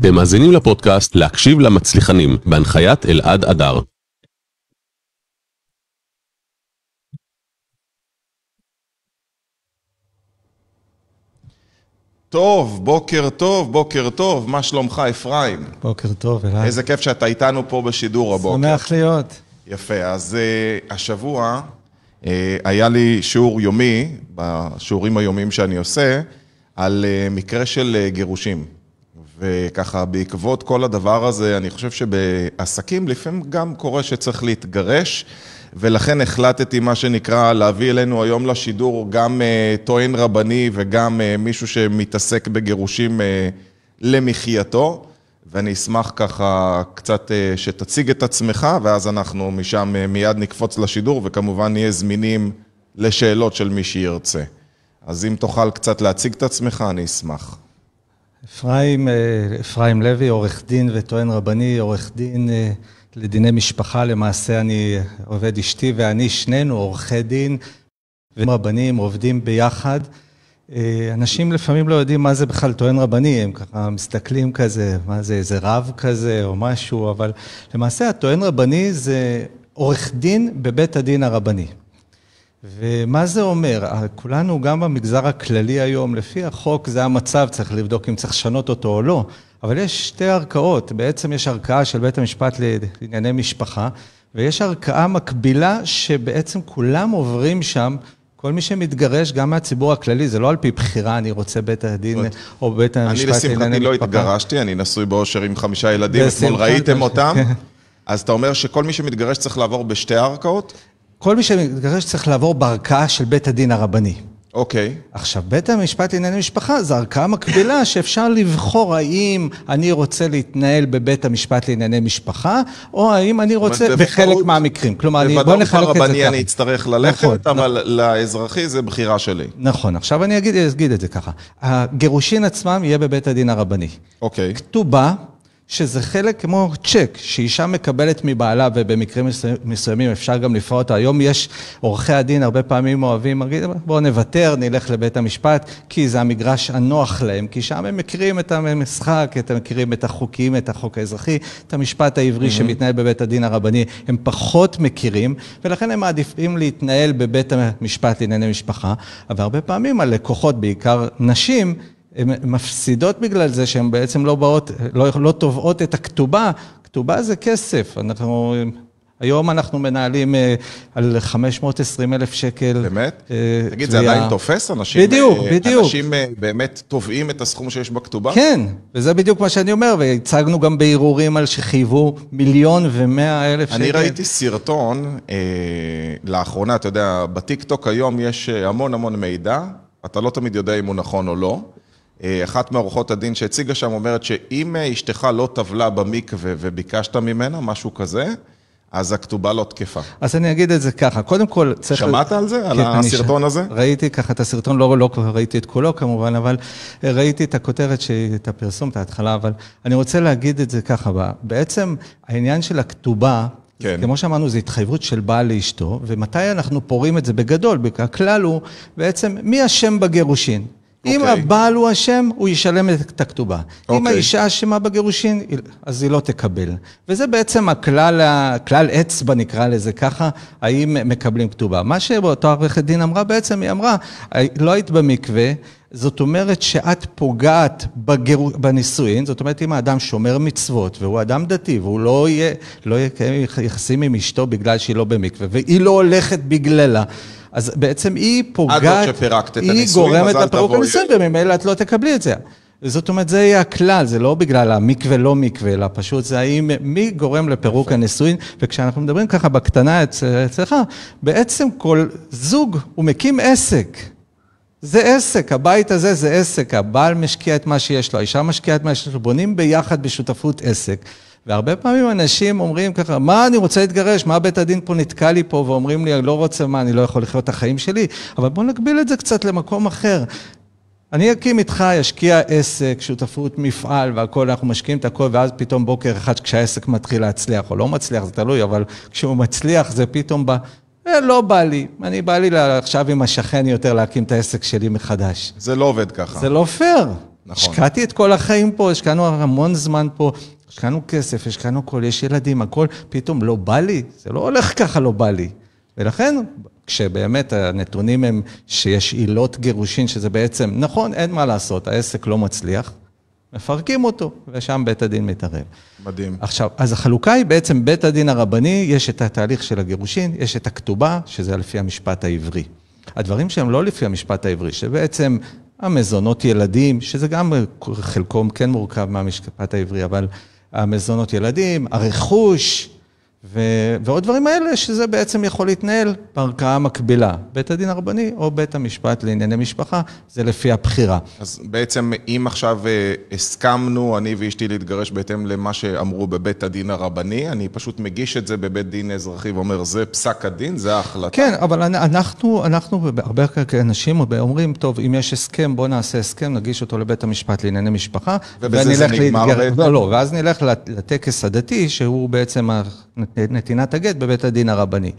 אתם מאזינים לפודקאסט להקשיב למצליחנים, בהנחיית אלעד אדר. טוב, בוקר טוב, בוקר טוב, מה שלומך, אפרים? בוקר טוב, אלעד. איזה כיף שאתה איתנו פה בשידור הבוקר. שמח להיות. יפה, אז uh, השבוע uh, היה לי שיעור יומי, בשיעורים היומיים שאני עושה, על uh, מקרה של uh, גירושים. וככה, בעקבות כל הדבר הזה, אני חושב שבעסקים לפעמים גם קורה שצריך להתגרש, ולכן החלטתי, מה שנקרא, להביא אלינו היום לשידור גם אה, טוען רבני וגם אה, מישהו שמתעסק בגירושים אה, למחייתו. ואני אשמח ככה קצת שתציג את עצמך, ואז אנחנו משם מיד נקפוץ לשידור, וכמובן נהיה זמינים לשאלות של מי שירצה. אז אם תוכל קצת להציג את עצמך, אני אשמח. אפרים, אה, אפרים לוי, עורך דין וטוען רבני, עורך דין אה, לדיני משפחה, למעשה אני עובד אשתי ואני, שנינו עורכי דין ורבנים, עובדים ביחד. אה, אנשים לפעמים לא יודעים מה זה בכלל טוען רבני, הם ככה מסתכלים כזה, מה זה, איזה רב כזה או משהו, אבל למעשה הטוען רבני זה עורך דין בבית הדין הרבני. ומה זה אומר? אה, כולנו, גם במגזר הכללי היום, לפי החוק זה המצב, צריך לבדוק אם צריך לשנות אותו או לא, אבל יש שתי ערכאות, בעצם יש ערכאה של בית המשפט לענייני משפחה, ויש ערכאה מקבילה שבעצם כולם עוברים שם, כל מי שמתגרש, גם מהציבור הכללי, זה לא על פי בחירה, אני רוצה בית הדין או בית המשפט לענייני משפחה. אני לשמחתי לא התגרשתי, אני נשוי באושר עם חמישה ילדים, אתמול ראיתם אותם. אז אתה אומר שכל מי שמתגרש צריך לעבור בשתי הערכאות? כל מי שמתגרש צריך לעבור בערכאה של בית הדין הרבני. אוקיי. Okay. עכשיו, בית המשפט לענייני משפחה זה ערכאה מקבילה שאפשר לבחור האם אני רוצה להתנהל בבית המשפט לענייני משפחה, או האם אני רוצה, בחלק מהמקרים. כלומר, אני, בוא נחלק את זה ככה. בוודאות הרבני אני אצטרך ללכת, נכון, נכון. אבל נכון. לאזרחי זה בחירה שלי. נכון, עכשיו אני אגיד, אגיד את זה ככה. הגירושין עצמם יהיה בבית הדין הרבני. אוקיי. Okay. כתובה. שזה חלק כמו צ'ק, שאישה מקבלת מבעלה, ובמקרים מסוימים אפשר גם לפרע אותה. היום יש, עורכי הדין הרבה פעמים אוהבים, מרגישים, בואו נוותר, נלך לבית המשפט, כי זה המגרש הנוח להם, כי שם הם מכירים את המשחק, אתם מכירים את החוקים, את החוק האזרחי, את המשפט העברי mm-hmm. שמתנהל בבית הדין הרבני, הם פחות מכירים, ולכן הם מעדיפים להתנהל בבית המשפט לענייני משפחה. אבל הרבה פעמים הלקוחות, בעיקר נשים, הן מפסידות בגלל זה שהן בעצם לא באות, לא לא תובעות את הכתובה. כתובה זה כסף. אנחנו, היום אנחנו מנהלים אה, על 520 אלף שקל. באמת? אה, תגיד, זה עדיין תופס אנשים? בדיוק, אה, בדיוק. אנשים באמת תובעים את הסכום שיש בכתובה? כן, וזה בדיוק מה שאני אומר, והצגנו גם בערעורים על שחייבו מיליון ומאה אלף שקל. אני ראיתי סרטון אה, לאחרונה, אתה יודע, בטיקטוק היום יש המון המון מידע, אתה לא תמיד יודע אם הוא נכון או לא. אה, אחת מעורכות הדין שהציגה שם אומרת שאם אה, אשתך לא טבלה במקווה וביקשת ממנה, משהו כזה, אז הכתובה לא תקפה. אז אני אגיד את זה ככה, קודם כל צריך... שמעת על זה? כן, על הסרטון ש... הזה? ראיתי ככה את הסרטון, לא, לא ראיתי את כולו כמובן, אבל ראיתי את הכותרת, את הפרסום, את ההתחלה, אבל אני רוצה להגיד את זה ככה, בעצם העניין של הכתובה... כן. כמו שאמרנו, זו התחייבות של בעל לאשתו, ומתי אנחנו פורעים את זה בגדול? הכלל הוא בעצם מי אשם בגירושין. אם אוקיי. הבעל הוא אשם, הוא ישלם את הכתובה. Okay. אם אוקיי. האישה אשמה בגירושין, אז היא לא תקבל. וזה בעצם הכלל אצבע, נקרא לזה ככה, האם מקבלים כתובה. מה שאותה עורכת דין אמרה בעצם, היא אמרה, אה, לא היית במקווה, זאת אומרת שאת פוגעת בגר... בנישואין, זאת אומרת אם האדם שומר מצוות והוא אדם דתי והוא לא יהיה, לא יקיים יחסים עם אשתו בגלל שהיא לא במקווה והיא לא הולכת בגללה. אז בעצם היא פוגעת, עד היא גורמת לפירוק הנישואים, וממילא את לא תקבלי את זה. זאת אומרת, זה יהיה הכלל, זה לא בגלל המקווה לא מקווה, אלא פשוט זה האם, מי גורם לפירוק הנישואין, וכשאנחנו מדברים ככה בקטנה אצלך, בעצם כל זוג, הוא מקים עסק. זה עסק, הבית הזה זה עסק, הבעל משקיע את מה שיש לו, האישה משקיעה את מה שיש לו, בונים ביחד בשותפות עסק. והרבה פעמים אנשים אומרים ככה, מה אני רוצה להתגרש? מה בית הדין פה נתקע לי פה ואומרים לי, אני לא רוצה מה, אני לא יכול לחיות את החיים שלי? אבל בואו נגביל את זה קצת למקום אחר. אני אקים איתך, אשקיע עסק, שותפות, מפעל והכול, אנחנו משקיעים את הכול, ואז פתאום בוקר אחד כשהעסק מתחיל להצליח או לא מצליח, זה תלוי, אבל כשהוא מצליח זה פתאום בא, אה, לא בא לי. אני בא לי עכשיו עם השכן יותר להקים את העסק שלי מחדש. זה לא עובד ככה. זה לא פייר. נכון. השקעתי את כל החיים פה, השקענו המון זמן פה, השקענו כסף, השקענו הכל, יש ילדים, הכל, פתאום לא בא לי, זה לא הולך ככה, לא בא לי. ולכן, כשבאמת הנתונים הם שיש עילות גירושין, שזה בעצם, נכון, אין מה לעשות, העסק לא מצליח, מפרקים אותו, ושם בית הדין מתערב. מדהים. עכשיו, אז החלוקה היא בעצם בית הדין הרבני, יש את התהליך של הגירושין, יש את הכתובה, שזה לפי המשפט העברי. הדברים שהם לא לפי המשפט העברי, שבעצם המזונות ילדים, שזה גם חלקו כן מורכב מהמשפט העברי, אבל המזונות ילדים, הרכוש. ו... ועוד דברים האלה, שזה בעצם יכול להתנהל בערכאה המקבילה, בית הדין הרבני או בית המשפט לענייני משפחה, זה לפי הבחירה. אז בעצם אם עכשיו אה, הסכמנו, אני ואשתי, להתגרש בהתאם למה שאמרו בבית הדין הרבני, אני פשוט מגיש את זה בבית דין אזרחי ואומר, זה פסק הדין, זה ההחלטה. כן, אבל אנחנו, אנחנו, הרבה אנשים אומרים, טוב, אם יש הסכם, בוא נעשה הסכם, נגיש אותו לבית המשפט לענייני משפחה, ובזה זה נגמר? להתגר... לא, לא, ואז נלך לטקס הדתי, שהוא בעצם... נתינת הגט בבית הדין הרבני.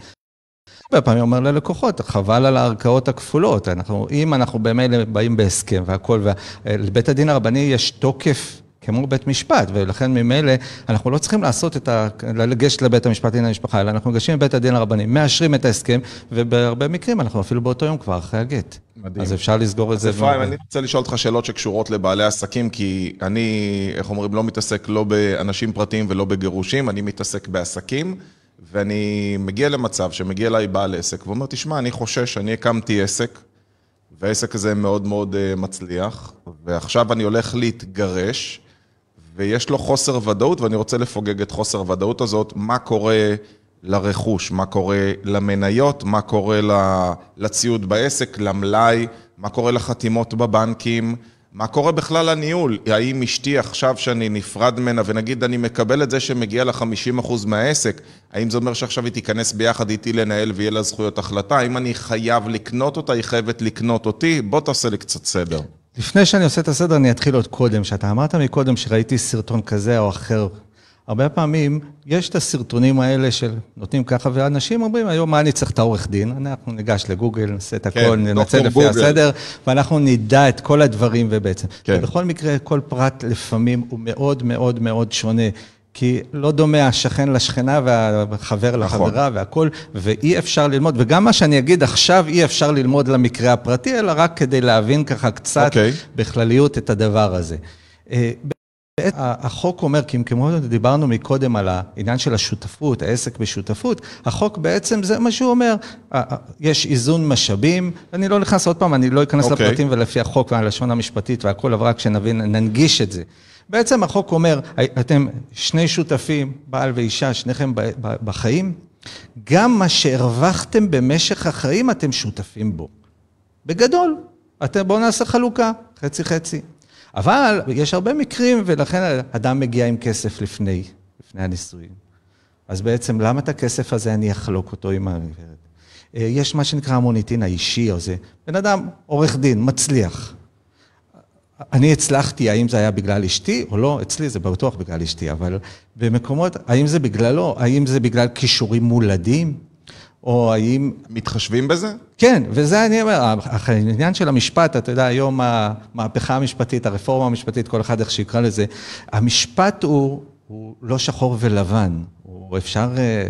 הרבה פעמים אומר ללקוחות, חבל על הערכאות הכפולות. אנחנו, אם אנחנו באמת באים בהסכם והכול, ולבית אה, הדין הרבני יש תוקף כמו בית משפט, ולכן ממילא אנחנו לא צריכים לעשות את ה... לגשת לבית המשפט לענייני המשפחה, אלא אנחנו ניגשים לבית הדין הרבני, מאשרים את ההסכם, ובהרבה מקרים אנחנו אפילו באותו יום כבר אחרי הגט. מדהים. אז אפשר לסגור את זה. אז אפרים, אני רוצה לשאול אותך שאלות שקשורות לבעלי עסקים, כי אני, איך אומרים, לא מתעסק לא באנשים פרטיים ולא בגירושים, אני מתעסק בעסקים, ואני מגיע למצב שמגיע אליי בעל עסק, ואומר, תשמע, אני חושש, אני הקמתי עסק, והעסק הזה מאוד מאוד אה, מצליח, ועכשיו אני הולך להתגרש, ויש לו חוסר ודאות, ואני רוצה לפוגג את חוסר הוודאות הזאת, מה קורה לרכוש, מה קורה למניות, מה קורה לציוד בעסק, למלאי, מה קורה לחתימות בבנקים, מה קורה בכלל לניהול, האם אשתי עכשיו שאני נפרד ממנה, ונגיד אני מקבל את זה שמגיע ל-50% מהעסק, האם זה אומר שעכשיו היא תיכנס ביחד איתי לנהל ויהיה לה זכויות החלטה, האם אני חייב לקנות אותה, היא חייבת לקנות אותי, בוא תעשה לי קצת סדר. לפני שאני עושה את הסדר, אני אתחיל עוד קודם. שאתה אמרת מקודם שראיתי סרטון כזה או אחר. הרבה פעמים יש את הסרטונים האלה של נותנים ככה, ואנשים אומרים, היום מה אני צריך את העורך דין? אנחנו ניגש לגוגל, נעשה את כן, הכל, כן, ננצל לפי גוגל. הסדר, ואנחנו נדע את כל הדברים ובעצם. כן. ובכל מקרה, כל פרט לפעמים הוא מאוד מאוד מאוד שונה. כי לא דומה השכן לשכנה והחבר נכון. לחברה נכון. והכול, ואי אפשר ללמוד, וגם מה שאני אגיד עכשיו, אי אפשר ללמוד למקרה הפרטי, אלא רק כדי להבין ככה קצת okay. אוקיי. בכלליות את הדבר הזה. אה, החוק אומר, כי אם כמו דיברנו מקודם על העניין של השותפות, העסק בשותפות, החוק בעצם זה מה שהוא אומר, אה, אה, יש איזון משאבים, אני לא נכנס עוד פעם, אני לא אכנס okay. אוקיי. לפרטים ולפי החוק והלשון המשפטית והכל, אבל רק שנבין, ננגיש את זה. בעצם החוק אומר, אתם שני שותפים, בעל ואישה, שניכם בחיים, גם מה שהרווחתם במשך החיים אתם שותפים בו. בגדול, אתם, בואו נעשה חלוקה, חצי חצי. אבל יש הרבה מקרים, ולכן אדם מגיע עם כסף לפני, לפני הנישואים. אז בעצם למה את הכסף הזה אני אחלוק אותו עם הגברת? אה, יש מה שנקרא המוניטין האישי או זה. בן אדם, עורך דין, מצליח. אני הצלחתי, האם זה היה בגלל אשתי או לא, אצלי זה בטוח בגלל אשתי, אבל במקומות, האם זה בגללו, האם זה בגלל כישורים מולדים, או האם... מתחשבים בזה? כן, וזה אני אומר, העניין של המשפט, אתה יודע, היום המהפכה המשפטית, הרפורמה המשפטית, כל אחד איך שיקרא לזה, המשפט הוא הוא לא שחור ולבן, הוא אפשר... אה,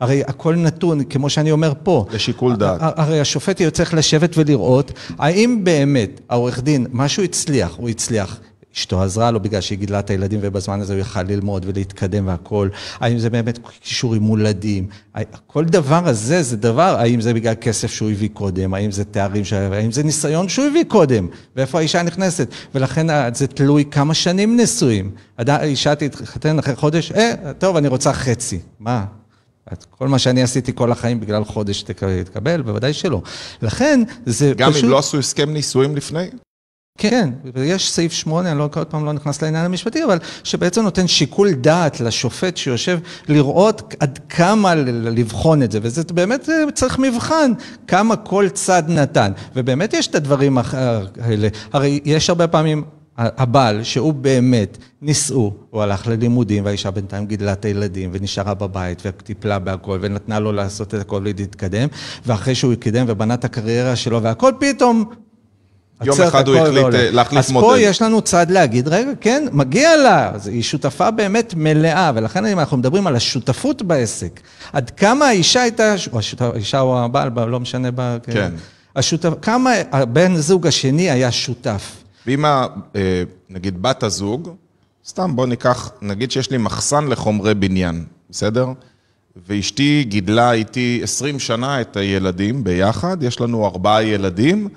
הרי הכל נתון, כמו שאני אומר פה. לשיקול דעת. הרי השופט צריך לשבת ולראות האם באמת העורך דין, מה שהוא הצליח, הוא הצליח אשתו עזרה לו בגלל שהיא גידלה את הילדים ובזמן הזה הוא יכל ללמוד ולהתקדם והכול. האם זה באמת קישור עם מולדים? כל דבר הזה זה דבר, האם זה בגלל כסף שהוא הביא קודם? האם זה תארים שהיה? האם זה ניסיון שהוא הביא קודם? ואיפה האישה נכנסת? ולכן אה, זה תלוי כמה שנים נשואים. אישה תתחתן אחרי חודש, אה, טוב, אני רוצה חצי. מה? את כל מה שאני עשיתי כל החיים בגלל חודש תקבל, בוודאי שלא. לכן, זה גם פשוט... גם אם לא עשו הסכם נישואים לפני? כן. כן, ויש סעיף 8, אני לא, עוד פעם לא נכנס לעניין המשפטי, אבל שבעצם נותן שיקול דעת לשופט שיושב לראות עד כמה לבחון את זה, וזה באמת אה, צריך מבחן, כמה כל צד נתן, ובאמת יש את הדברים האלה, הרי יש הרבה פעמים הבעל, שהוא באמת נישאו, הוא הלך ללימודים והאישה בינתיים גידלה את הילדים ונשארה בבית וטיפלה בהכל ונתנה לו לעשות את הכל ולהתקדם, ואחרי שהוא קידם ובנה את הקריירה שלו והכל פתאום יום אחד הוא החליט לא אה, להחליף אז מודל. אז פה יש לנו צד להגיד, רגע, כן, מגיע לה, היא שותפה באמת מלאה, ולכן אם אנחנו מדברים על השותפות בעסק, עד כמה האישה הייתה, או האישה או הבעל, לא משנה, בה, כן. כן. השותפ, כמה הבן זוג השני היה שותף. ואם, אה, נגיד, בת הזוג, סתם בוא ניקח, נגיד שיש לי מחסן לחומרי בניין, בסדר? ואשתי גידלה איתי 20 שנה את הילדים ביחד, יש לנו ארבעה ילדים.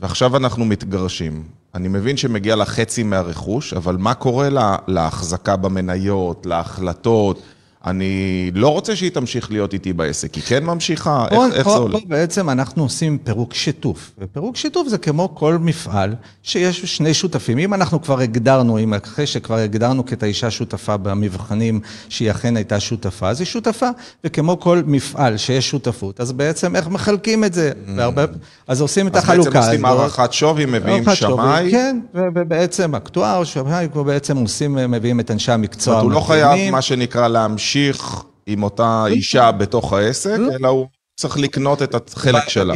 ועכשיו אנחנו מתגרשים. אני מבין שמגיע לה חצי מהרכוש, אבל מה קורה להחזקה במניות, להחלטות? אני לא רוצה שהיא תמשיך להיות איתי בעסק, היא כן ממשיכה, איך איך זה עולה? פה בעצם אנחנו עושים פירוק שיתוף, ופירוק שיתוף זה כמו כל מפעל שיש שני שותפים. אם אנחנו כבר הגדרנו, אם אחרי שכבר הגדרנו את האישה שותפה במבחנים, שהיא אכן הייתה שותפה, אז היא שותפה, וכמו כל מפעל שיש שותפות, אז בעצם איך מחלקים את זה? Mm. והרבה, אז עושים אז את החלוקה. אז בעצם עושים הערכת שווי, מביאים שמאי. כן, ובעצם אקטואר, שמאי, בעצם עושים, מביאים את אנשי המקצוע. זאת אומרת, הוא לא חייב, מה שנקרא, להמשיך. להמשיך עם אותה אוקיי. אישה בתוך העסק, אוקיי. אלא הוא צריך לקנות את החלק שלה.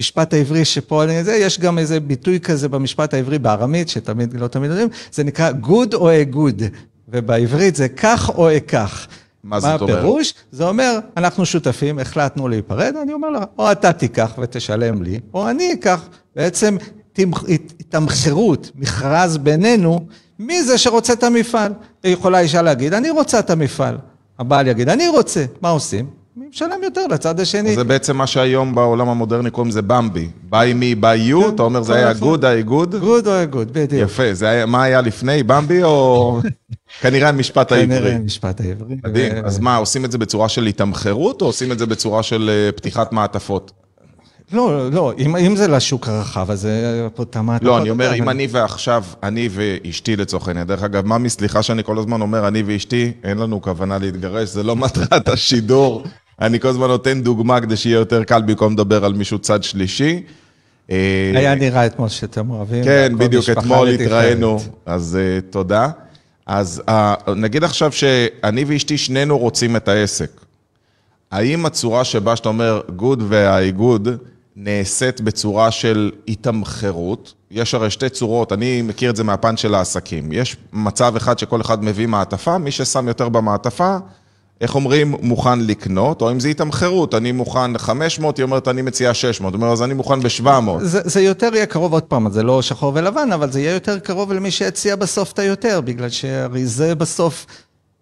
משפט העברי שפה, אני זה, יש גם איזה ביטוי כזה במשפט העברי בארמית, שתמיד, לא תמיד יודעים, זה נקרא good או a good, ובעברית זה כך או a כך. מה זאת אומרת? מה הפירוש? אומר? זה אומר, אנחנו שותפים, החלטנו להיפרד, אני אומר לה, או אתה תיקח ותשלם לי, או אני אקח. בעצם התמחרות, מכרז בינינו, מי זה שרוצה את המפעל? יכולה אישה להגיד, אני רוצה את המפעל. הבעל יגיד, אני רוצה. מה עושים? מי משלם יותר לצד השני. זה בעצם מה שהיום בעולם המודרני קוראים לזה במבי. ביי מי, ביי יו, אתה אומר זה היה גוד, האיגוד? גוד או האיגוד, בדיוק. יפה, זה היה, מה היה לפני, במבי או... כנראה המשפט העברי. כנראה המשפט העברי. מדהים, אז מה, עושים את זה בצורה של התמחרות, או עושים את זה בצורה של אה, פתיחת מעטפות? לא, לא, אם, אם זה לשוק הרחב, אז אה, לא, זה פה מה... לא, אני אומר, אם אני ועכשיו, אני ואשתי לצורך העניין, דרך אגב, ממי, סליחה שאני כל הזמן אומר, אני ואשתי, אין לנו כוונה להתגרש, זה לא מטרת השידור. אני כל הזמן נותן דוגמה כדי שיהיה יותר קל במקום לדבר על מישהו צד שלישי. אה, היה נראה אתמול שאתם אוהבים. כן, בדיוק, אתמול התראינו, אז uh, תודה. אז uh, נגיד עכשיו שאני ואשתי, שנינו רוצים את העסק. האם הצורה שבה שאתה אומר good והאיגוד, נעשית בצורה של התמחרות. יש הרי שתי צורות, אני מכיר את זה מהפן של העסקים. יש מצב אחד שכל אחד מביא מעטפה, מי ששם יותר במעטפה, איך אומרים, מוכן לקנות, או אם זה התמחרות, אני מוכן 500, היא אומרת, אני מציעה 600, זאת אומרת, אז אני מוכן ב-700. זה, זה יותר יהיה קרוב, עוד פעם, זה לא שחור ולבן, אבל זה יהיה יותר קרוב למי שהציע בסוף את היותר, בגלל שהרי זה בסוף...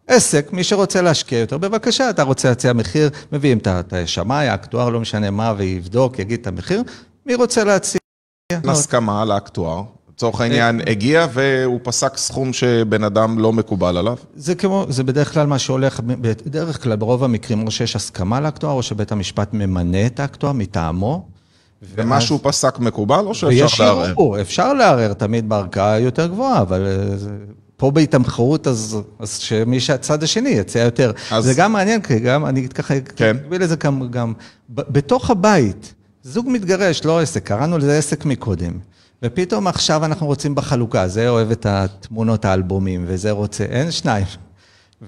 עסק, מי שרוצה להשקיע יותר, בבקשה, אתה רוצה להציע מחיר, מביאים את השמאי, האקטואר, לא משנה מה, ויבדוק, יגיד את המחיר, מי רוצה להציע? הסכמה לאקטואר. לצורך העניין, אה, הגיע והוא פסק סכום שבן אדם לא מקובל עליו? זה כמו, זה בדרך כלל מה שהולך, בדרך כלל ברוב המקרים, או שיש הסכמה לאקטואר, או שבית המשפט ממנה את האקטואר מטעמו. ומה שהוא פסק מקובל, או שאפשר לערער? ויש ערעור, אפשר לערער תמיד בערכאה יותר גבוהה, אבל אה, פה בהתמחרות, אז, אז שמי שהצד השני יצא יותר. אז... זה גם מעניין, כי גם, אני ככה כן. אקביל לזה גם, גם בתוך הבית, זוג מתגרש, לא עסק, קראנו לזה עסק מקודם. ופתאום עכשיו אנחנו רוצים בחלוקה, זה אוהב את התמונות, האלבומים, וזה רוצה, אין שניים.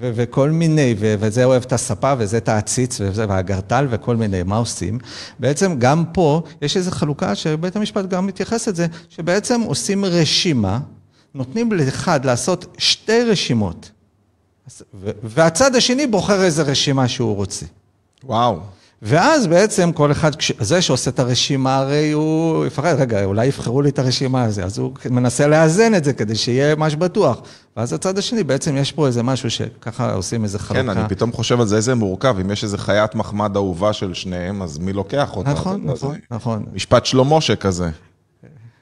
ו- וכל מיני, ו- וזה אוהב את הספה, וזה את העציץ, וזה, והגרטל, וכל מיני, מה עושים? בעצם גם פה יש איזו חלוקה שבית המשפט גם מתייחס לזה, שבעצם עושים רשימה נותנים לאחד לעשות שתי רשימות, והצד השני בוחר איזה רשימה שהוא רוצה. וואו. ואז בעצם כל אחד, זה שעושה את הרשימה הרי הוא יפחד, רגע, אולי יבחרו לי את הרשימה הזו, אז הוא מנסה לאזן את זה כדי שיהיה ממש בטוח. ואז הצד השני, בעצם יש פה איזה משהו שככה עושים איזה חלוקה. כן, אני פתאום חושב על זה, איזה מורכב, אם יש איזה חיית מחמד אהובה של שניהם, אז מי לוקח אותה? נכון, נכון, נכון. משפט שלמה שכזה.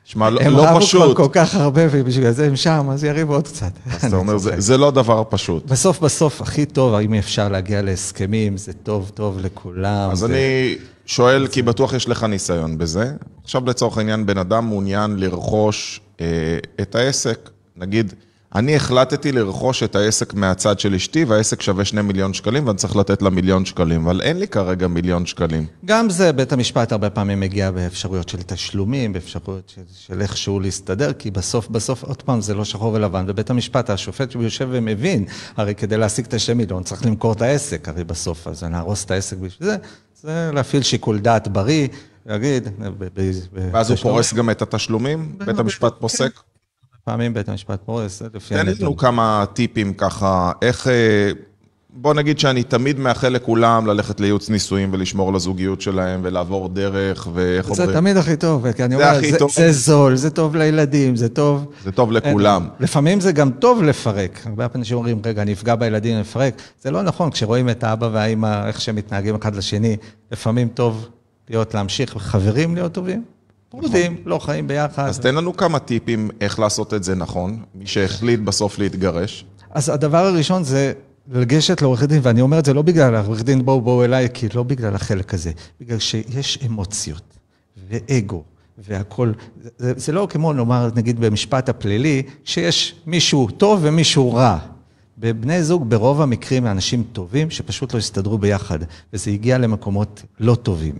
שמע, לא, לא פשוט. הם רבו כבר כל כך הרבה, ובשביל זה הם שם, אז יריבו עוד קצת. אז אתה אומר, זה, זה לא דבר פשוט. בסוף, בסוף, הכי טוב, האם אפשר להגיע להסכמים, זה טוב, טוב לכולם. אז ו... אני שואל, כי בטוח יש לך ניסיון בזה. עכשיו, לצורך העניין, בן אדם מעוניין לרכוש אה, את העסק. נגיד, אני החלטתי לרכוש את העסק מהצד של אשתי, והעסק שווה שני מיליון שקלים, ואני צריך לתת לה מיליון שקלים, אבל אין לי כרגע מיליון שקלים. גם זה, בית המשפט הרבה פעמים מגיע באפשרויות של תשלומים, באפשרויות של, של איכשהו להסתדר, כי בסוף, בסוף, עוד פעם, זה לא שחור ולבן, ובית המשפט, השופט יושב ומבין, הרי כדי להשיג את השם מיליון צריך למכור את העסק, הרי בסוף, אז נהרוס את העסק בשביל זה, זה להפעיל שיקול דעת בריא, להגיד... ואז הוא פורס גם את התשלומים? בית המשפט כן. פוסק? פעמים בית המשפט פורס, לפי הנתון. תן לנו כמה טיפים ככה, איך... אה, בוא נגיד שאני תמיד מאחל לכולם ללכת לייעוץ נישואים ולשמור על הזוגיות שלהם ולעבור דרך ואיך אומרים. זה תמיד הכי טוב, כי אני אומר, זה, זה זול, זה טוב לילדים, זה טוב... זה טוב לכולם. אין, אה, לפעמים זה גם טוב לפרק. הרבה פעמים שאומרים, רגע, אני אפגע בילדים, אני אפרק. זה לא נכון, כשרואים את האבא והאימא, איך שהם מתנהגים אחד לשני, לפעמים טוב להיות, להמשיך חברים להיות טובים, פרודים, לא חיים ביחד. אז תן לנו כמה טיפים איך לעשות את זה נכון, מי שהחליט בסוף להתגרש. אז הדבר הראשון זה לגשת לעורך דין, ואני אומר את זה לא בגלל העורך דין בואו בואו אליי, כי לא בגלל החלק הזה, בגלל שיש אמוציות ואגו. והכל, זה, זה לא כמו נאמר, נגיד במשפט הפלילי, שיש מישהו טוב ומישהו רע. בבני זוג ברוב המקרים אנשים טובים שפשוט לא הסתדרו ביחד, וזה הגיע למקומות לא טובים.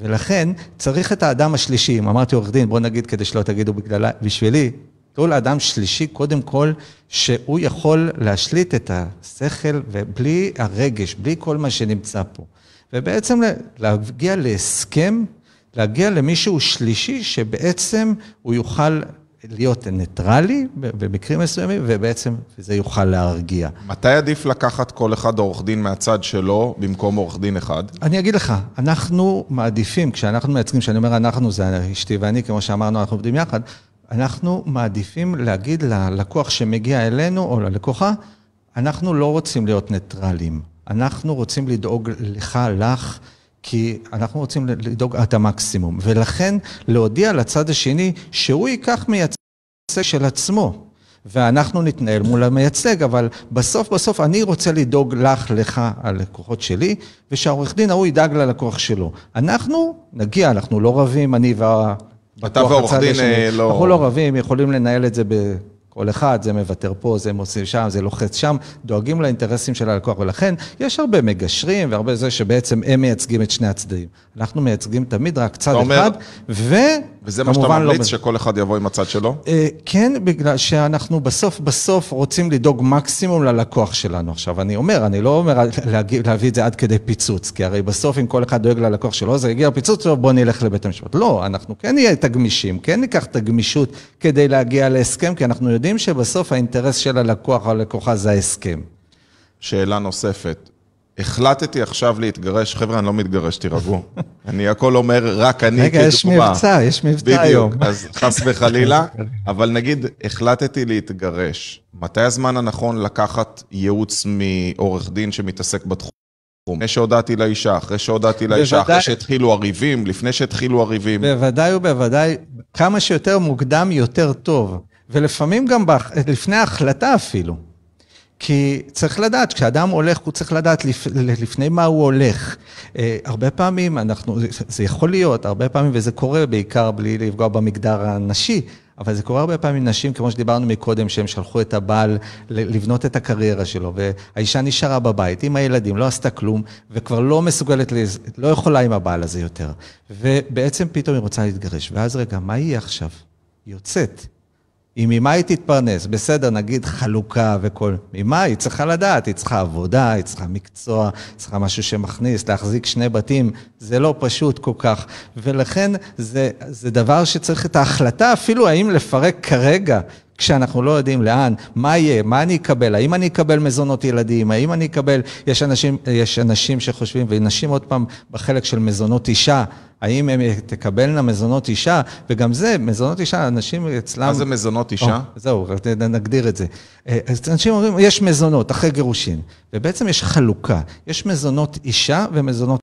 ולכן צריך את האדם השלישי, אם אמרתי עורך דין, בוא נגיד כדי שלא תגידו בגללה, בשבילי, תראו לאדם שלישי קודם כל, שהוא יכול להשליט את השכל ובלי הרגש, בלי כל מה שנמצא פה. ובעצם להגיע להסכם, להגיע למישהו שלישי שבעצם הוא יוכל להיות ניטרלי במקרים מסוימים, ובעצם זה יוכל להרגיע. מתי עדיף לקחת כל אחד עורך דין מהצד שלו במקום עורך דין אחד? אני אגיד לך, אנחנו מעדיפים, כשאנחנו מייצגים, כשאני אומר אנחנו, זה אשתי ואני, כמו שאמרנו, אנחנו עובדים יחד, אנחנו מעדיפים להגיד ללקוח שמגיע אלינו, או ללקוחה, אנחנו לא רוצים להיות ניטרלים. אנחנו רוצים לדאוג לך, לך. כי אנחנו רוצים לדאוג עד המקסימום, ולכן להודיע לצד השני שהוא ייקח מייצג של עצמו, ואנחנו נתנהל מול המייצג, אבל בסוף בסוף אני רוצה לדאוג לך, לך, הלקוחות שלי, ושהעורך דין ההוא ידאג ללקוח שלו. אנחנו נגיע, אנחנו לא רבים, אני וה... אתה ועורך דין אה, לא... אנחנו לא רבים, יכולים לנהל את זה ב... כל אחד, זה מוותר פה, זה מוציא שם, זה לוחץ שם, דואגים לאינטרסים של הלקוח, ולכן יש הרבה מגשרים והרבה זה שבעצם הם מייצגים את שני הצדדים. אנחנו מייצגים תמיד רק צד אחד, אומר... ו... וזה מה שאתה לא ממליץ, לא... שכל אחד יבוא עם הצד שלו? Uh, כן, בגלל שאנחנו בסוף בסוף רוצים לדאוג מקסימום ללקוח שלנו. עכשיו, אני אומר, אני לא אומר להגיד, להביא את זה עד כדי פיצוץ, כי הרי בסוף אם כל אחד דואג ללקוח שלו, זה יגיע לפיצוץ, בוא נלך לבית המשפט. לא, אנחנו כן נהיה את הגמישים, כן ניקח את הגמישות כדי להגיע להסכם, כי אנחנו יודעים שבסוף האינטרס של הלקוח או הלקוחה זה ההסכם. שאלה נוספת, החלטתי עכשיו להתגרש, חבר'ה, אני לא מתגרש, תירגעו. אני הכל אומר, רק אני כדוגמה. רגע, יש מבצע, יש מבצע היום. בדיוק, אז חס וחלילה. אוקיי. אבל נגיד, החלטתי להתגרש. מתי הזמן הנכון לקחת ייעוץ מעורך דין שמתעסק בתחום? אחרי שהודעתי לאישה, אחרי שהודעתי לאישה, בוודאי... אחרי שהתחילו הריבים, לפני שהתחילו הריבים. בוודאי ובוודאי, כמה שיותר מוקדם, יותר טוב. ולפעמים גם בח... לפני ההחלטה אפילו. כי צריך לדעת, כשאדם הולך, הוא צריך לדעת לפ, לפני מה הוא הולך. Uh, הרבה פעמים אנחנו, זה יכול להיות, הרבה פעמים, וזה קורה בעיקר בלי לפגוע במגדר הנשי, אבל זה קורה הרבה פעמים נשים, כמו שדיברנו מקודם, שהם שלחו את הבעל לבנות את הקריירה שלו, והאישה נשארה בבית עם הילדים, לא עשתה כלום, וכבר לא מסוגלת, לא יכולה עם הבעל הזה יותר. ובעצם פתאום היא רוצה להתגרש, ואז רגע, מה יהיה עכשיו? היא יוצאת. היא ממה היא תתפרנס? בסדר, נגיד חלוקה וכל... ממה? היא צריכה לדעת, היא צריכה עבודה, היא צריכה מקצוע, היא צריכה משהו שמכניס, להחזיק שני בתים, זה לא פשוט כל כך. ולכן זה, זה דבר שצריך את ההחלטה אפילו האם לפרק כרגע כשאנחנו לא יודעים לאן, מה יהיה, מה אני אקבל, האם אני אקבל מזונות ילדים, האם אני אקבל, יש אנשים, יש אנשים שחושבים, ונשים עוד פעם בחלק של מזונות אישה, האם הן תקבלנה מזונות אישה, וגם זה, מזונות אישה, אנשים אצלם... מה זה מזונות אישה? או, זהו, נגדיר את זה. אה, אז אנשים אומרים, יש מזונות אחרי גירושין, ובעצם יש חלוקה, יש מזונות אישה ומזונות...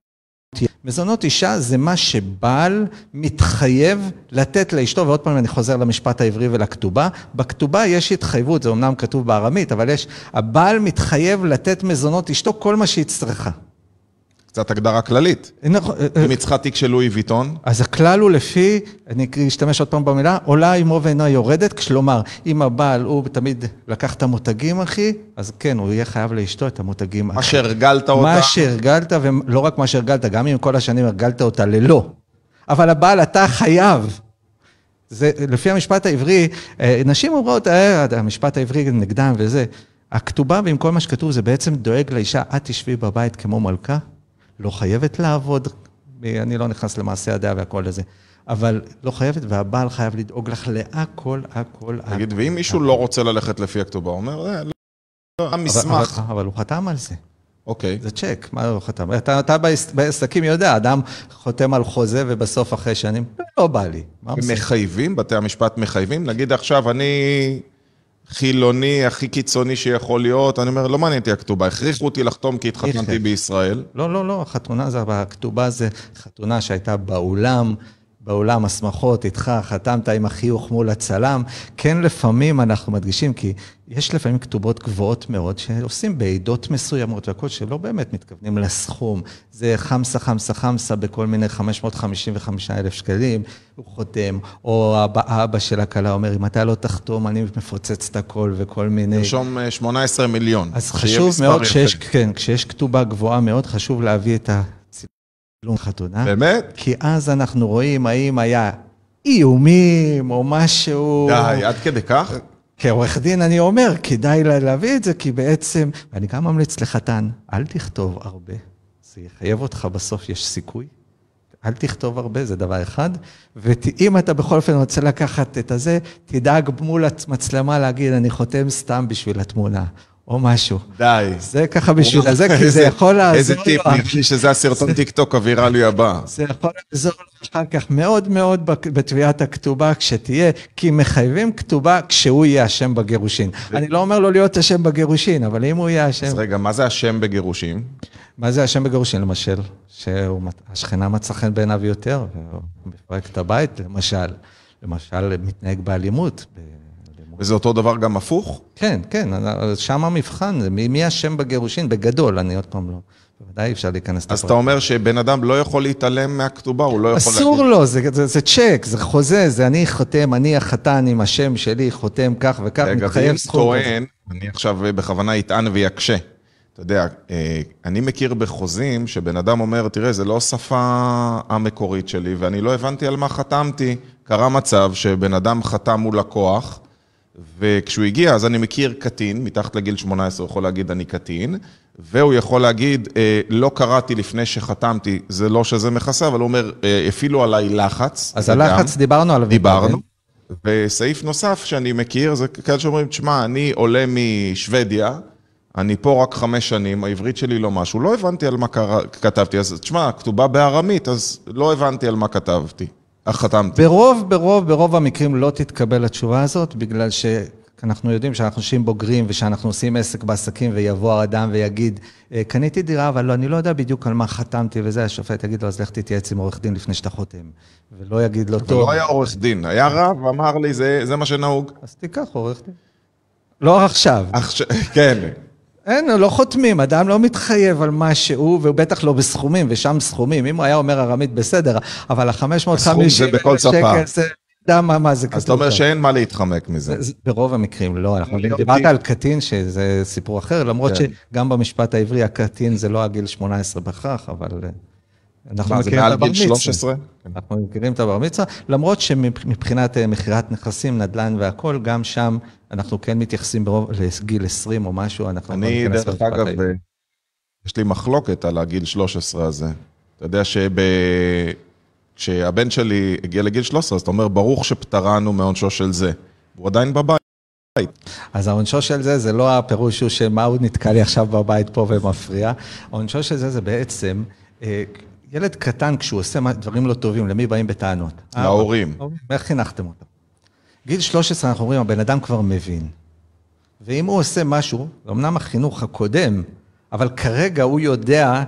מזונות אישה זה מה שבעל מתחייב לתת לאשתו, ועוד פעם אני חוזר למשפט העברי ולכתובה. בכתובה יש התחייבות, זה אמנם כתוב בארמית, אבל יש, הבעל מתחייב לתת מזונות אשתו כל מה שהיא צריכה. קצת הגדרה כללית. אם היא צריכה תיק של לואי ויטון. אז הכלל הוא לפי, אני אשתמש עוד פעם במילה, עולה עמו ואינה יורדת, כשלומר, אם הבעל הוא תמיד לקח את המותגים, אחי, אז כן, הוא יהיה חייב לאשתו את המותגים. מה שהרגלת אותה. מה שהרגלת, ולא רק מה שהרגלת, גם אם כל השנים הרגלת אותה ללא. אבל הבעל, אתה חייב. זה, לפי המשפט העברי, אה, נשים אומרות, אה, המשפט העברי נגדם וזה. הכתובה ועם כל מה שכתוב, זה בעצם דואג לאישה, את תשבי בבית כמו מלכה, לא חייבת לעבוד, אה, אני לא נכנס למעשה הדעה והכל הזה. אבל לא חייבת, והבעל חייב לדאוג לך להכל, הכל, הכל. תגיד, ואם מישהו לא רוצה ללכת לפי הכתובה, הוא אומר, אה, לא, לא המסמך. אבל הוא חתם על זה. אוקיי. זה צ'ק, מה הוא חתם? אתה, אתה בעסקים יודע, אדם חותם על חוזה ובסוף אחרי שנים, לא בא לי. מחייבים, בתי המשפט מחייבים? נגיד עכשיו אני... חילוני הכי קיצוני שיכול להיות, אני אומר, לא מעניין אותי הכתובה, הכריחו אותי לחתום כי התחתנתי בישראל. לא, לא, לא, החתונה זה, הכתובה זה חתונה שהייתה באולם. באולם הסמכות איתך, חתמת עם החיוך מול הצלם. כן, לפעמים אנחנו מדגישים, כי יש לפעמים כתובות גבוהות מאוד שעושים בעידות מסוימות והכול, שלא באמת מתכוונים לסכום. זה חמסה, חמסה, חמסה בכל מיני 555 אלף שקלים, הוא חותם, או אבא, אבא של הכלה אומר, אם אתה לא תחתום, אני מפוצץ את הכל וכל מיני... תרשום 18 אה, מיליון. אז חשוב מאוד שיש, כן, כשיש כתובה גבוהה מאוד, חשוב להביא את ה... כלום חתונה. באמת? כי אז אנחנו רואים האם היה איומים או משהו... די, עד כדי כך? כעורך דין אני אומר, כדאי להביא את זה, כי בעצם, אני גם ממליץ לחתן, אל תכתוב הרבה, זה יחייב אותך בסוף, יש סיכוי. אל תכתוב הרבה, זה דבר אחד. ואם אתה בכל אופן רוצה לקחת את הזה, תדאג מול המצלמה להגיד, אני חותם סתם בשביל התמונה. או משהו. די. זה ככה בשביל זה, כי זה יכול לעזור... איזה טיפ, נראה לי שזה הסרטון טיקטוק הוויראלי הבא. זה יכול לעזור אחר כך מאוד מאוד בתביעת הכתובה כשתהיה, כי מחייבים כתובה כשהוא יהיה אשם בגירושין. אני לא אומר לו לא להיות אשם בגירושין, אבל אם הוא יהיה אשם... אז רגע, מה זה אשם בגירושין? מה זה אשם בגירושין, למשל? שהשכנה מצא חן בעיניו יותר, והוא מפרק את הבית, למשל. למשל, מתנהג באלימות. לגמרי. וזה אותו דבר גם הפוך? כן, כן, שם המבחן, מי, מי אשם בגירושין? בגדול, אני עוד פעם לא... בוודאי אפשר להיכנס... אז אתה אומר שבן אדם לא יכול להתעלם מהכתובה, הוא לא יכול אסור לו, זה, זה, זה צ'ק, זה חוזה, זה אני חותם, אני החתן עם השם שלי, חותם כך וכך, מתחייב סכום כזה. טוען, אני עכשיו בכוונה אטען ויקשה. אתה יודע, אה, אני מכיר בחוזים שבן אדם אומר, תראה, זה לא השפה המקורית שלי, ואני לא הבנתי על מה חתמתי. קרה מצב שבן אדם חתם מול לקוח, וכשהוא הגיע, אז אני מכיר קטין, מתחת לגיל 18 הוא יכול להגיד אני קטין, והוא יכול להגיד, אה, לא קראתי לפני שחתמתי, זה לא שזה מכסה, אבל הוא אומר, אה, הפעילו עליי לחץ. אז הלחץ, גם, דיברנו עליו. דיברנו. וסעיף נוסף שאני מכיר, זה כאלה שאומרים, תשמע, אני עולה משוודיה, אני פה רק חמש שנים, העברית שלי לא משהו, לא הבנתי על מה כתבתי, אז תשמע, כתובה בארמית, אז לא הבנתי על מה כתבתי. חתמת. ברוב, ברוב, ברוב המקרים לא תתקבל התשובה הזאת, בגלל שאנחנו יודעים שאנחנו אנשים בוגרים ושאנחנו עושים עסק בעסקים ויבוא האדם ויגיד, אה, קניתי דירה, אבל לא, אני לא יודע בדיוק על מה חתמתי וזה, השופט יגיד לו, אז לך תתייעץ עם עורך דין לפני שאתה חותם. ולא יגיד לו, לא טוב. לא היה עורך דין, היה רב, אמר לי, זה, זה מה שנהוג. אז תיקח עורך דין. לא עכשיו. עכשיו, כן. אין, לא חותמים, אדם לא מתחייב על מה שהוא, והוא בטח לא בסכומים, ושם סכומים. אם הוא היה אומר ארמית, בסדר, אבל ה-550 אלף שקל זה... אתה יודע מה, זה כתוב. אז אתה אומר שאין מה להתחמק מזה. ברוב המקרים לא, אנחנו יודעים, דיברת על קטין שזה סיפור אחר, למרות כן. שגם במשפט העברי הקטין זה לא הגיל 18 בכך, אבל... אה, אנחנו מכירים את הבר מצווה. כן. אנחנו מכירים את הבר מצווה, למרות שמבחינת אה, מכירת נכסים, נדל"ן והכול, גם שם אנחנו כן מתייחסים ברוב לגיל 20 או משהו, אנחנו לא ניכנס למשפט אני, דרך אגב, אה, יש לי מחלוקת על הגיל 13 הזה. אתה יודע שכשהבן שלי הגיע לגיל 13, אז אתה אומר, ברוך שפטרנו מעונשו של זה. הוא עדיין בבית. אז העונשו של זה, זה לא הפירוש הוא שמה הוא נתקע לי עכשיו בבית פה ומפריע. העונשו של זה, זה בעצם... אה, ילד קטן, כשהוא עושה דברים לא טובים, למי באים בטענות? להורים. אה, איך חינכתם אותם? גיל 13, אנחנו אומרים, הבן אדם כבר מבין. ואם הוא עושה משהו, אמנם החינוך הקודם, אבל כרגע הוא יודע,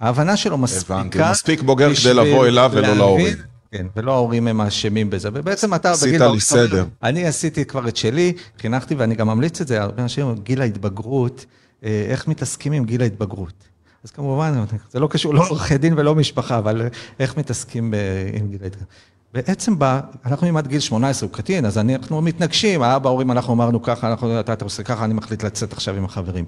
ההבנה שלו מספיקה... הבנתי, מספיק בוגר כדי לבוא אליו ולא להורים. כן, ולא ההורים הם האשמים בזה. ובעצם אתה בגיל... עשית לא- לי סדר. אני עשיתי כבר את שלי, חינכתי, ואני גם ממליץ את זה, הרבה אנשים, אומרים, גיל ההתבגרות, אה, איך מתעסקים עם גיל ההתבגרות? אז כמובן, זה לא קשור, לא עורכי דין ולא משפחה, אבל איך מתעסקים עם גיל ההתגברות. בעצם, בא, אנחנו עם עד גיל 18 הוא קטין, אז אנחנו מתנגשים, האבא, ההורים, אנחנו אמרנו ככה, אנחנו, יודעים, אתה עושה ככה, אני מחליט לצאת עכשיו עם החברים.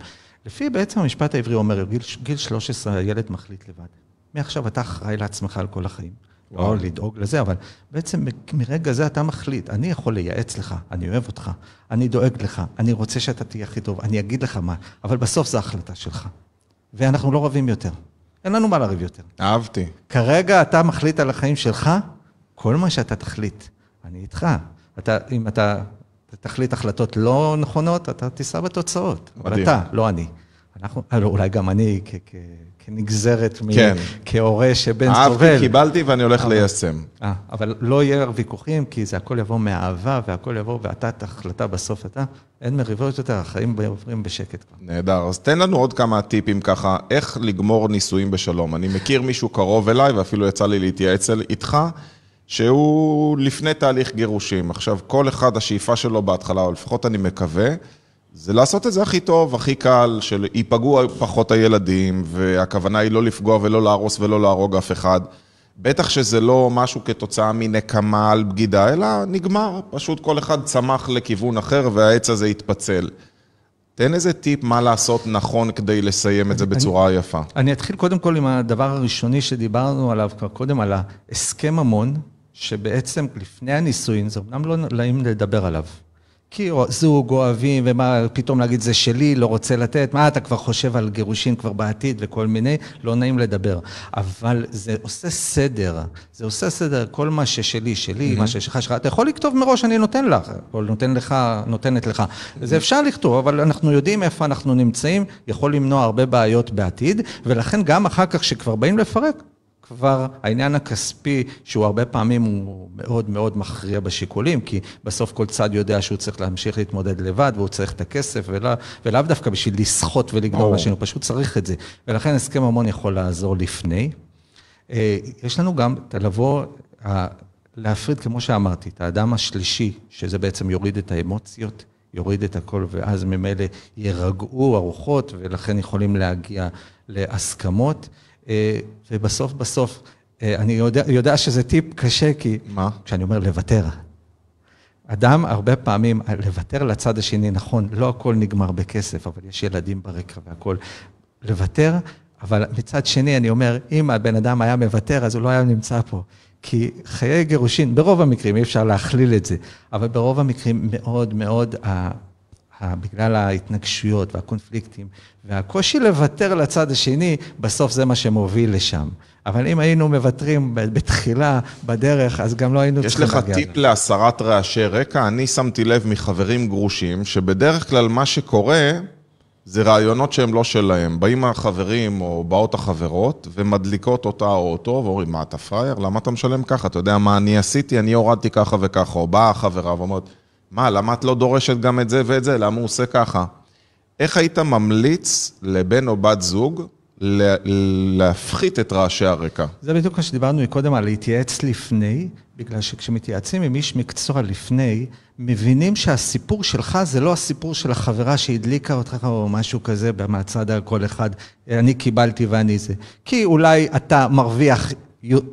לפי בעצם המשפט העברי אומר, גיל, גיל 13 הילד מחליט לבד. מעכשיו אתה אחראי לעצמך על כל החיים. וואו. או לדאוג לזה, אבל בעצם מרגע זה אתה מחליט, אני יכול לייעץ לך, אני אוהב אותך, אני דואג לך, אני רוצה שאתה תהיה הכי טוב, אני אגיד לך מה, אבל בסוף זו החלטה שלך. ואנחנו לא רבים יותר. אין לנו מה לריב יותר. אהבתי. כרגע אתה מחליט על החיים שלך, כל מה שאתה תחליט, אני איתך. אתה, אם אתה תחליט החלטות לא נכונות, אתה תישא בתוצאות. מדהים. אבל אתה, לא אני. אנחנו, אולי גם אני כ... כ כנגזרת, כן. כהורה שבן סובל. אהבתי, קיבלתי ואני הולך אבל, ליישם. אה, אבל לא יהיה ויכוחים, כי זה הכל יבוא מאהבה, והכל יבוא, ואתה, את ההחלטה בסוף אתה. אין מריבות יותר, החיים עוברים בשקט. כבר. נהדר. אז תן לנו עוד כמה טיפים ככה, איך לגמור נישואים בשלום. אני מכיר מישהו קרוב אליי, ואפילו יצא לי להתייעץ איתך. שהוא לפני תהליך גירושים. עכשיו, כל אחד, השאיפה שלו בהתחלה, או לפחות אני מקווה, זה לעשות את זה הכי טוב, הכי קל, שייפגעו פחות הילדים, והכוונה היא לא לפגוע ולא להרוס ולא להרוג אף אחד. בטח שזה לא משהו כתוצאה מנקמה על בגידה, אלא נגמר, פשוט כל אחד צמח לכיוון אחר והעץ הזה התפצל. תן איזה טיפ מה לעשות נכון כדי לסיים את זה בצורה אני, יפה. אני אתחיל קודם כל עם הדבר הראשוני שדיברנו עליו כבר קודם, על ההסכם המון, שבעצם לפני הנישואין, זה אמנם לא נעים לדבר עליו, כי זוג אוהבים, ומה פתאום להגיד זה שלי, לא רוצה לתת, מה אתה כבר חושב על גירושין כבר בעתיד וכל מיני, לא נעים לדבר. אבל זה עושה סדר, זה עושה סדר, כל מה ששלי, שלי, מה ששלך, שלך, אתה יכול לכתוב מראש, אני נותן לך, או נותן לך, נותנת לך. זה אפשר לכתוב, אבל אנחנו יודעים איפה אנחנו נמצאים, יכול למנוע הרבה בעיות בעתיד, ולכן גם אחר כך, כשכבר באים לפרק, כבר העניין הכספי, שהוא הרבה פעמים הוא מאוד מאוד מכריע בשיקולים, כי בסוף כל צד יודע שהוא צריך להמשיך להתמודד לבד, והוא צריך את הכסף, ולא, ולאו דווקא בשביל לסחוט ולגדול משהו, הוא פשוט צריך את זה. ולכן הסכם המון יכול לעזור לפני. אה, יש לנו גם לבוא, להפריד, כמו שאמרתי, את האדם השלישי, שזה בעצם יוריד את האמוציות. יוריד את הכל, ואז ממילא יירגעו הרוחות, ולכן יכולים להגיע להסכמות. אה, ובסוף בסוף, אה, אני יודע, יודע שזה טיפ קשה, כי... מה? כשאני אומר לוותר. אדם הרבה פעמים, אה, לוותר לצד השני, נכון, לא הכל נגמר בכסף, אבל יש ילדים ברקע והכול. לוותר, אבל מצד שני, אני אומר, אם הבן אדם היה מוותר, אז הוא לא היה נמצא פה. כי חיי גירושין, ברוב המקרים, אי אפשר להכליל את זה, אבל ברוב המקרים מאוד מאוד בגלל ההתנגשויות והקונפליקטים והקושי לוותר לצד השני, בסוף זה מה שמוביל לשם. אבל אם היינו מוותרים בתחילה, בדרך, אז גם לא היינו צריכים להגיע. יש לך טיפ להסרת רעשי רקע? אני שמתי לב מחברים גרושים, שבדרך כלל מה שקורה... זה רעיונות שהם לא שלהם. באים החברים או באות החברות ומדליקות אותה או אותו, ואומרים, מה, אתה פראייר? למה אתה משלם ככה? אתה יודע מה אני עשיתי? אני הורדתי ככה וככה. או באה החברה ואומרת, מה, למה את לא דורשת גם את זה ואת זה? למה הוא עושה ככה? איך היית ממליץ לבן או בת זוג להפחית את רעשי הרקע? זה בדיוק מה שדיברנו קודם על להתייעץ לפני, בגלל שכשמתייעצים עם איש מקצוע לפני, מבינים שהסיפור שלך זה לא הסיפור של החברה שהדליקה אותך או משהו כזה מהצד על כל אחד, אני קיבלתי ואני זה. כי אולי אתה מרוויח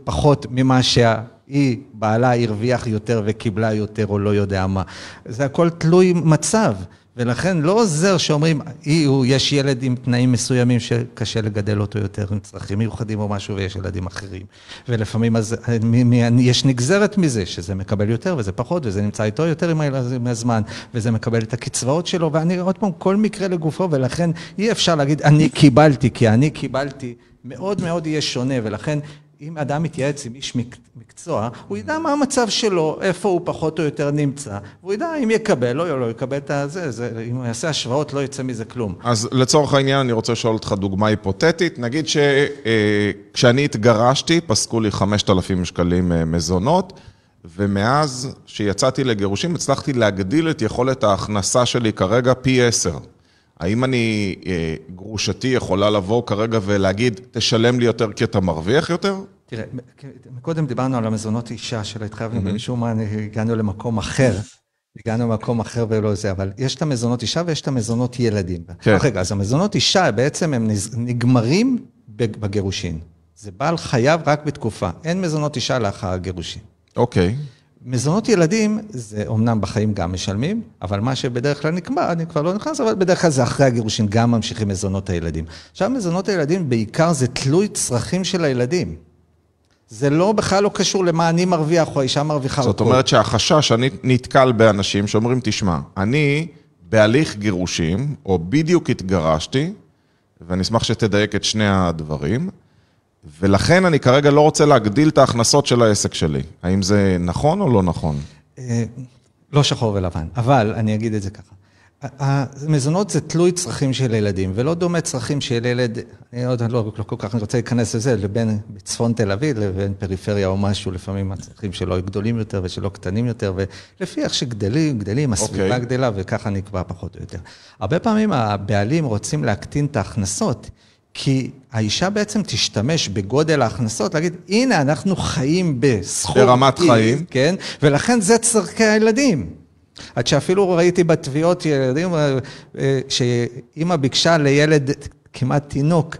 פחות ממה שה... היא, בעלה הרוויח יותר וקיבלה יותר או לא יודע מה. זה הכל תלוי מצב, ולכן לא עוזר שאומרים, היא, הוא, יש ילד עם תנאים מסוימים שקשה לגדל אותו יותר, עם צרכים מיוחדים או משהו, ויש ילדים אחרים. ולפעמים אז, מ, מ, יש נגזרת מזה, שזה מקבל יותר וזה פחות, וזה נמצא איתו יותר עם, עם הזמן, וזה מקבל את הקצבאות שלו, ואני עוד פעם, כל מקרה לגופו, ולכן אי אפשר להגיד, אני קיבלתי, כי אני קיבלתי. מאוד מאוד יהיה שונה, ולכן אם אדם מתייעץ עם איש מקצוע, הוא ידע מה המצב שלו, איפה הוא פחות או יותר נמצא, והוא ידע אם יקבל או לא, לא יקבל את הזה, זה, אם הוא יעשה השוואות לא יצא מזה כלום. אז לצורך העניין אני רוצה לשאול אותך דוגמה היפותטית, נגיד שכשאני אה, התגרשתי פסקו לי 5,000 שקלים אה, מזונות, ומאז שיצאתי לגירושים הצלחתי להגדיל את יכולת ההכנסה שלי כרגע פי עשר. האם אני, אה, גרושתי יכולה לבוא כרגע ולהגיד, תשלם לי יותר כי אתה מרוויח יותר? תראה, קודם דיברנו על המזונות אישה שלא התחייבנו, mm-hmm. ומשום מה הגענו למקום אחר. הגענו למקום אחר ולא זה, אבל יש את המזונות אישה ויש את המזונות ילדים. כן. רגע, אוקיי, אז המזונות אישה בעצם הם נגמרים בגירושין. זה בעל חייב רק בתקופה. אין מזונות אישה לאחר הגירושין. אוקיי. Okay. מזונות ילדים, זה אומנם בחיים גם משלמים, אבל מה שבדרך כלל נקבע, אני כבר לא נכנס, אבל בדרך כלל זה אחרי הגירושים, גם ממשיכים מזונות הילדים. עכשיו מזונות הילדים בעיקר זה תלוי צרכים של הילדים. זה לא, בכלל לא קשור למה אני מרוויח או האישה מרוויחה. זאת אומרת שהחשש, אני נתקל באנשים שאומרים, תשמע, אני בהליך גירושים, או בדיוק התגרשתי, ואני אשמח שתדייק את שני הדברים, ולכן אני כרגע לא רוצה להגדיל את ההכנסות של העסק שלי. האם זה נכון או לא נכון? אה, לא שחור ולבן, אבל אני אגיד את זה ככה. המזונות זה תלוי צרכים של ילדים, ולא דומה צרכים של ילד, אני עוד לא, לא כל כך רוצה להיכנס לזה, לבין צפון תל אביב לבין פריפריה או משהו, לפעמים הצרכים שלו גדולים יותר ושלא קטנים יותר, ולפי איך שגדלים, גדלים, אוקיי. הסביבה okay. גדלה, וככה נקבע פחות או יותר. הרבה פעמים הבעלים רוצים להקטין את ההכנסות. כי האישה בעצם תשתמש בגודל ההכנסות, להגיד, הנה, אנחנו חיים בסכום... ברמת חיים. כן, ולכן זה צורכי הילדים. עד שאפילו ראיתי בתביעות ילדים, אה, אה, שאימא ביקשה לילד, כמעט תינוק,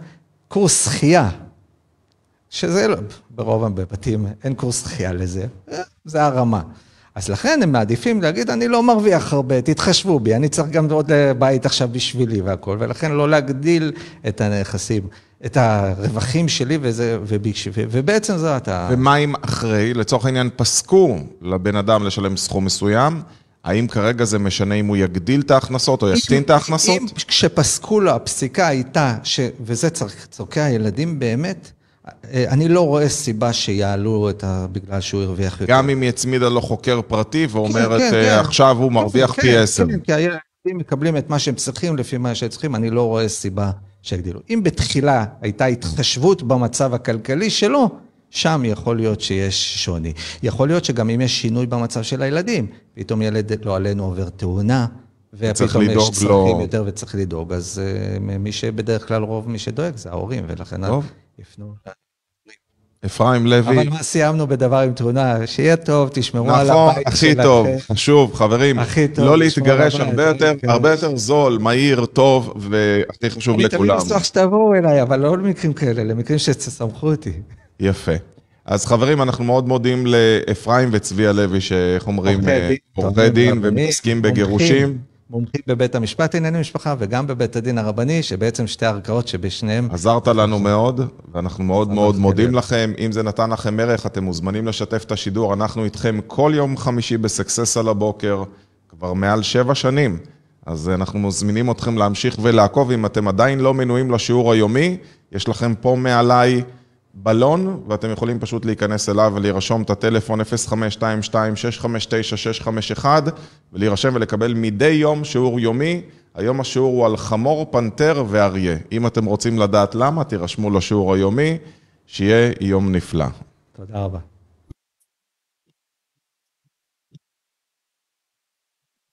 קורס שחייה. שזה לא, ברוב הבתים אין קורס שחייה לזה, אה, זה הרמה. אז לכן הם מעדיפים להגיד, אני לא מרוויח הרבה, תתחשבו בי, אני צריך גם עוד אה, בית עכשיו בשבילי והכול, ולכן לא להגדיל את הנכסים, את הרווחים שלי, וזה, ובש... ו, ובעצם זה אתה... ומה אם אחרי, לצורך העניין, פסקו לבן אדם לשלם סכום מסוים? האם כרגע זה משנה אם הוא יגדיל את ההכנסות או יקטין את ההכנסות? אם כשפסקו לו, הפסיקה הייתה, ש... וזה צורכי הילדים באמת, אה, אני לא רואה סיבה שיעלו את ה... בגלל שהוא הרוויח יותר. גם אם יצמידה לו לא חוקר פרטי ואומרת, כן, כן, אה, כן, עכשיו כן. הוא מרוויח כן, פי עשר. כן, כי הילדים מקבלים את מה שהם צריכים לפי מה שהם צריכים, אני לא רואה סיבה שיגדילו. אם בתחילה הייתה התחשבות במצב הכלכלי שלו, שם יכול להיות שיש שוני. יכול להיות שגם אם יש שינוי במצב של הילדים, פתאום ילד, לא עלינו, עובר תאונה, ופתאום יש צרכים לא... יותר וצריך לדאוג, אז אה, מי שבדרך כלל רוב מי שדואג זה ההורים, ולכן... טוב. יפנו. אפרים לוי. אבל מה סיימנו בדבר עם תרונה? שיהיה טוב, תשמרו נכון, על הבית שלכם. נכון, הכי של טוב. חשוב, חברים. הכי טוב. לא להתגרש, הרבה יותר, להתגרש. כן. הרבה יותר זול, מהיר, טוב, והכי חשוב אני לכולם. אני תמיד אשמח שתבואו אליי, אבל לא למקרים כאלה, למקרים שתסמכו אותי. יפה. אז חברים, אנחנו מאוד מודים לאפרים וצביה לוי, שאיך אומרים, עורכי אה, דין ומתעסקים בגירושים. מומחית בבית המשפט לענייני משפחה וגם בבית הדין הרבני, שבעצם שתי ערכאות שבשניהם... עזרת לנו כן. מאוד, ואנחנו מאוד מאוד מודים לכם. אם זה נתן לכם ערך, אתם מוזמנים לשתף את השידור. אנחנו איתכם כל יום חמישי בסקסס על הבוקר, כבר מעל שבע שנים. אז אנחנו מזמינים אתכם להמשיך ולעקוב. אם אתם עדיין לא מנויים לשיעור היומי, יש לכם פה מעליי... בלון, ואתם יכולים פשוט להיכנס אליו ולהירשום את הטלפון 0522-659-651 ולהירשם ולקבל מדי יום שיעור יומי. היום השיעור הוא על חמור, פנתר ואריה. אם אתם רוצים לדעת למה, תירשמו לשיעור היומי. שיהיה יום נפלא. תודה רבה.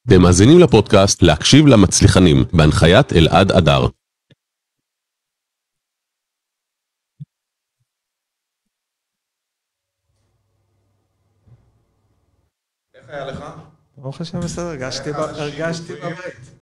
אתם מאזינים לפודקאסט להקשיב למצליחנים, בהנחיית אלעד אדר. ברוך השם בסדר, הרגשתי בבית.